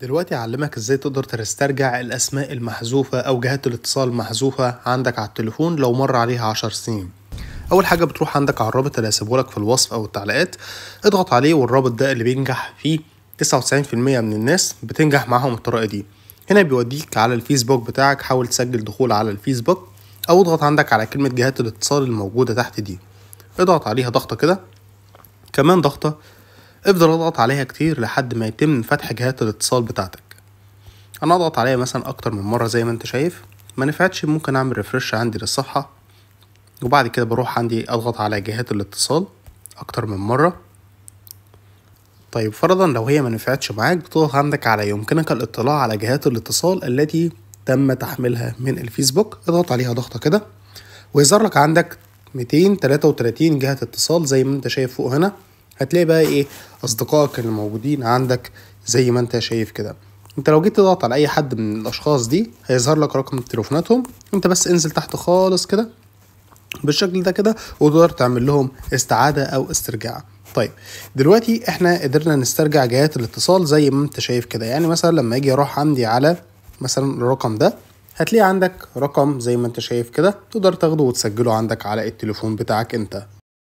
دلوقتي هعلمك ازاي تقدر تسترجع الاسماء المحذوفة او جهات الاتصال المحذوفة عندك على التليفون لو مر عليها عشر سنين اول حاجة بتروح عندك على الرابط اللي هسيبهولك في الوصف او التعليقات اضغط عليه والرابط ده اللي بينجح فيه 99% من الناس بتنجح معاهم الطريقة دي هنا بيوديك على الفيسبوك بتاعك حاول تسجل دخول على الفيسبوك او اضغط عندك على كلمة جهات الاتصال الموجودة تحت دي اضغط عليها ضغطة كده كمان ضغطة افضل اضغط عليها كتير لحد ما يتم فتح جهات الاتصال بتاعتك انا اضغط عليها مثلا اكتر من مره زي ما انت شايف ما نفعتش ممكن اعمل ريفرش عندي للصفحه وبعد كده بروح عندي اضغط على جهات الاتصال اكتر من مره طيب فرضا لو هي ما نفعتش معاك بتضغط عندك على يمكنك الاطلاع على جهات الاتصال التي تم تحميلها من الفيسبوك اضغط عليها ضغطه كده ويظهر لك عندك 233 جهة اتصال زي ما انت شايف فوق هنا هتلاقي بقى ايه اصدقائك اللي موجودين عندك زي ما انت شايف كده انت لو جيت تضغط على اي حد من الاشخاص دي هيظهر لك رقم تليفوناتهم انت بس انزل تحت خالص كده بالشكل ده كده وتقدر تعمل لهم استعاده او استرجاع طيب دلوقتي احنا قدرنا نسترجع جهات الاتصال زي ما انت شايف كده يعني مثلا لما اجي اروح عندي على مثلا الرقم ده هتلاقي عندك رقم زي ما انت شايف كده تقدر تاخده وتسجله عندك على التليفون بتاعك انت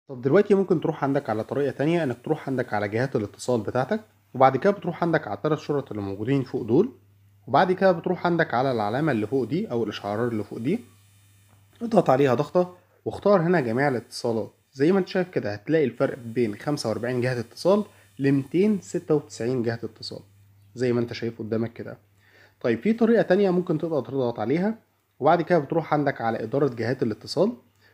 طب دلوقتي ممكن تروح عندك على طريقة تانية انك تروح عندك على جهات الاتصال بتاعتك وبعد كده بتروح عندك على التلات شرط اللي موجودين فوق دول وبعد كده بتروح عندك على العلامة اللي فوق دي او الاشعارات اللي فوق دي اضغط عليها ضغطة واختار هنا جميع الاتصالات زي ما انت شايف كده هتلاقي الفرق بين 45 جهة اتصال ل 296 جهة اتصال زي ما انت شايف قدامك كده طيب في طريقة تانية ممكن تقدر تضغط عليها وبعد كده بتروح عندك على إدارة جهات الاتصال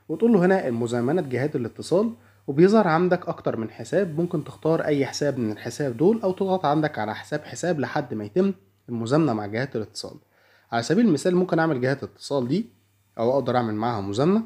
وتقول له هنا المزامنة جهات الاتصال وبيظهر عندك أكتر من حساب ممكن تختار أي حساب من الحساب دول أو تضغط عندك على حساب حساب لحد ما يتم المزامنة مع جهات الاتصال على سبيل المثال ممكن أعمل جهات الاتصال دي أو أقدر أعمل معاها مزامنة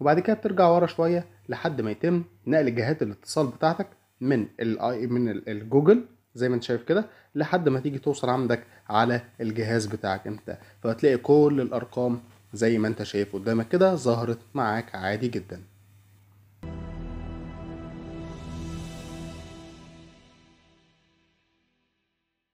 وبعد كده بترجع ورا شوية لحد ما يتم نقل جهات الاتصال بتاعتك من الاي من الجوجل زي ما انت شايف كده لحد ما تيجي توصل عندك على الجهاز بتاعك انت فهتلاقي كل الارقام زي ما انت شايف قدامك كده ظهرت معاك عادي جدا